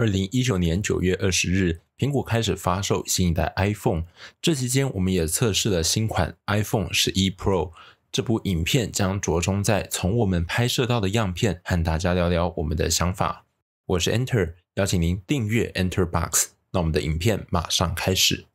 二零一九年九月二十日，苹果开始发售新一代 iPhone。这期间，我们也测试了新款 iPhone 十一 Pro。这部影片将着重在从我们拍摄到的样片，和大家聊聊我们的想法。我是 Enter，邀请您订阅 Enter Box。那我们的影片马上开始。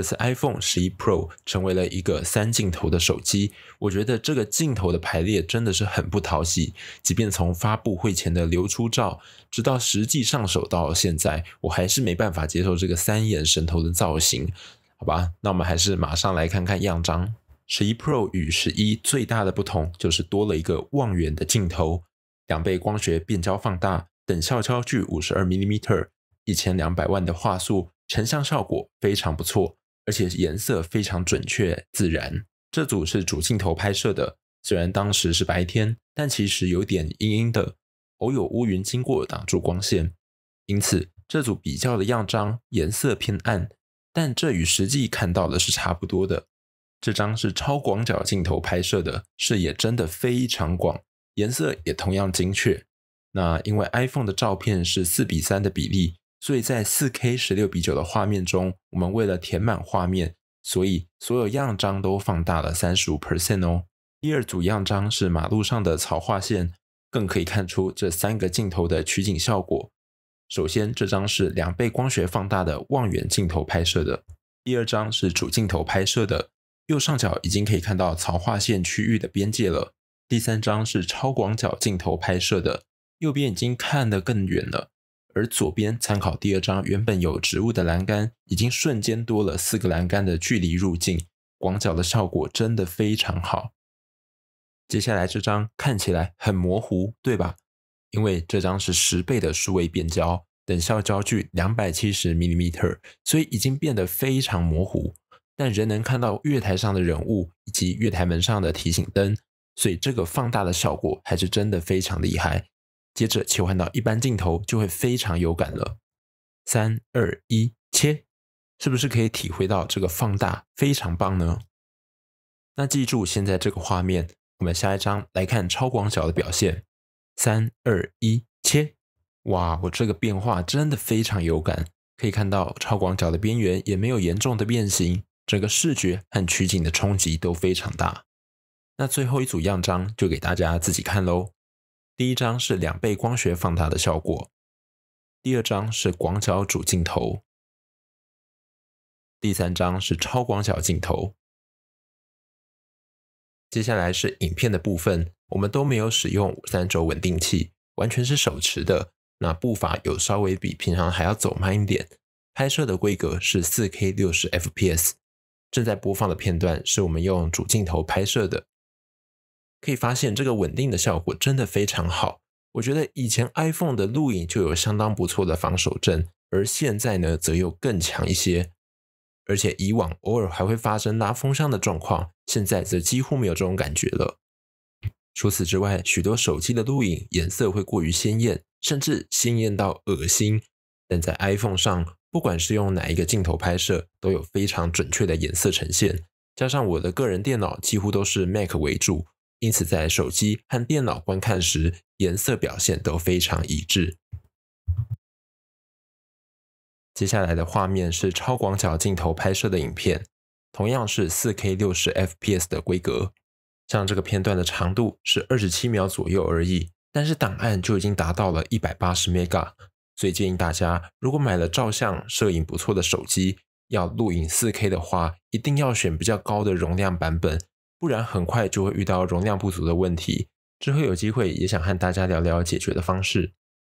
这次 iPhone 十一 Pro 成为了一个三镜头的手机，我觉得这个镜头的排列真的是很不讨喜。即便从发布会前的流出照，直到实际上手到现在，我还是没办法接受这个三眼神头的造型。好吧，那我们还是马上来看看样张。十一 Pro 与十一最大的不同就是多了一个望远的镜头，两倍光学变焦放大，等效焦距五十二 m 米，一千两百万的画素，成像效果非常不错。而且颜色非常准确自然。这组是主镜头拍摄的，虽然当时是白天，但其实有点阴阴的，偶有乌云经过挡住光线，因此这组比较的样张颜色偏暗，但这与实际看到的是差不多的。这张是超广角镜头拍摄的，视野真的非常广，颜色也同样精确。那因为 iPhone 的照片是四比三的比例。所以在 4K 16比9的画面中，我们为了填满画面，所以所有样张都放大了三十五 percent 哦。第二组样张是马路上的草画线，更可以看出这三个镜头的取景效果。首先，这张是两倍光学放大的望远镜头拍摄的；第二张是主镜头拍摄的，右上角已经可以看到草画线区域的边界了。第三张是超广角镜头拍摄的，右边已经看得更远了。而左边参考第二张，原本有植物的栏杆，已经瞬间多了四个栏杆的距离入镜，广角的效果真的非常好。接下来这张看起来很模糊，对吧？因为这张是十倍的数位变焦，等效焦距两百七十 m 米，所以已经变得非常模糊，但仍能看到月台上的人物以及月台门上的提醒灯，所以这个放大的效果还是真的非常厉害。接着切换到一般镜头，就会非常有感了。三二一，切，是不是可以体会到这个放大非常棒呢？那记住现在这个画面，我们下一张来看超广角的表现。三二一，切，哇，我这个变化真的非常有感，可以看到超广角的边缘也没有严重的变形，整个视觉和取景的冲击都非常大。那最后一组样张就给大家自己看喽。第一张是两倍光学放大的效果，第二张是广角主镜头，第三张是超广角镜头。接下来是影片的部分，我们都没有使用三轴稳定器，完全是手持的，那步伐有稍微比平常还要走慢一点。拍摄的规格是四 K 六十 FPS。正在播放的片段是我们用主镜头拍摄的。可以发现，这个稳定的效果真的非常好。我觉得以前 iPhone 的录影就有相当不错的防守阵，而现在呢，则又更强一些。而且以往偶尔还会发生拉风箱的状况，现在则几乎没有这种感觉了。除此之外，许多手机的录影颜色会过于鲜艳，甚至鲜艳到恶心。但在 iPhone 上，不管是用哪一个镜头拍摄，都有非常准确的颜色呈现。加上我的个人电脑几乎都是 Mac 为主。因此，在手机和电脑观看时，颜色表现都非常一致。接下来的画面是超广角镜头拍摄的影片，同样是 4K 60fps 的规格。像这个片段的长度是二十七秒左右而已，但是档案就已经达到了一百八十 mega。所以建议大家，如果买了照相、摄影不错的手机，要录影 4K 的话，一定要选比较高的容量版本。不然很快就会遇到容量不足的问题。之后有机会也想和大家聊聊解决的方式。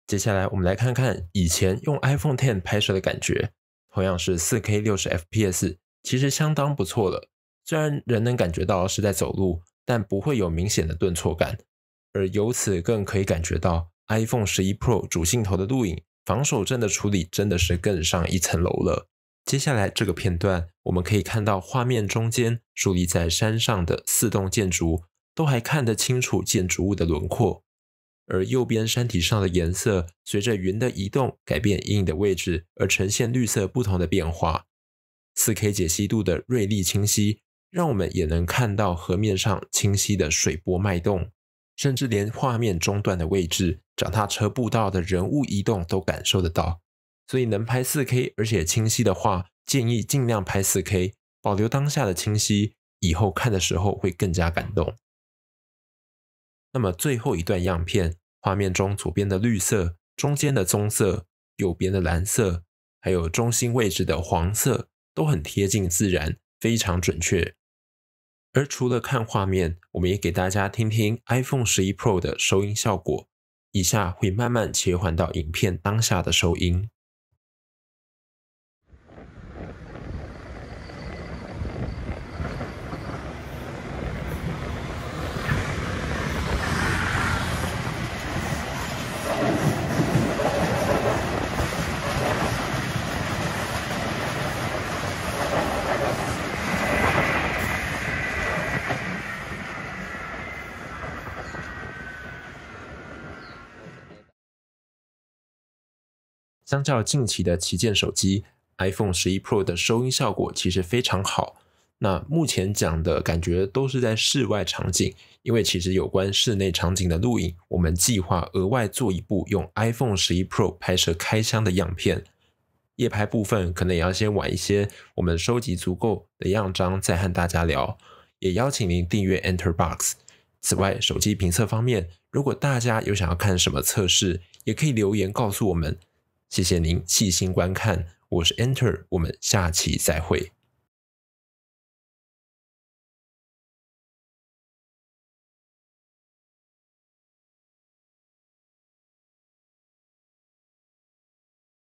接下来我们来看看以前用 iPhone ten 拍摄的感觉，同样是四 K 六十 FPS，其实相当不错了。虽然人能感觉到是在走路，但不会有明显的顿挫感。而由此更可以感觉到 iPhone 十一 Pro 主镜头的录影、防守阵的处理真的是更上一层楼了。接下来这个片段，我们可以看到画面中间竖立在山上的四栋建筑，都还看得清楚建筑物的轮廓。而右边山体上的颜色，随着云的移动改变阴影的位置，而呈现绿色不同的变化。4K 解析度的锐利清晰，让我们也能看到河面上清晰的水波脉动，甚至连画面中段的位置，脚踏车步道的人物移动都感受得到。所以能拍 4K 而且清晰的话，建议尽量拍 4K，保留当下的清晰，以后看的时候会更加感动。那么最后一段样片，画面中左边的绿色、中间的棕色、右边的蓝色，还有中心位置的黄色，都很贴近自然，非常准确。而除了看画面，我们也给大家听听 iPhone 11 Pro 的收音效果。以下会慢慢切换到影片当下的收音。相较近期的旗舰手机，iPhone 十一 Pro 的收音效果其实非常好。那目前讲的感觉都是在室外场景，因为其实有关室内场景的录影，我们计划额外做一部用 iPhone 十一 Pro 拍摄开箱的样片。夜拍部分可能也要先晚一些，我们收集足够的样张再和大家聊。也邀请您订阅 Enterbox。此外，手机评测方面，如果大家有想要看什么测试，也可以留言告诉我们。谢谢您细心观看，我是 Enter，我们下期再会。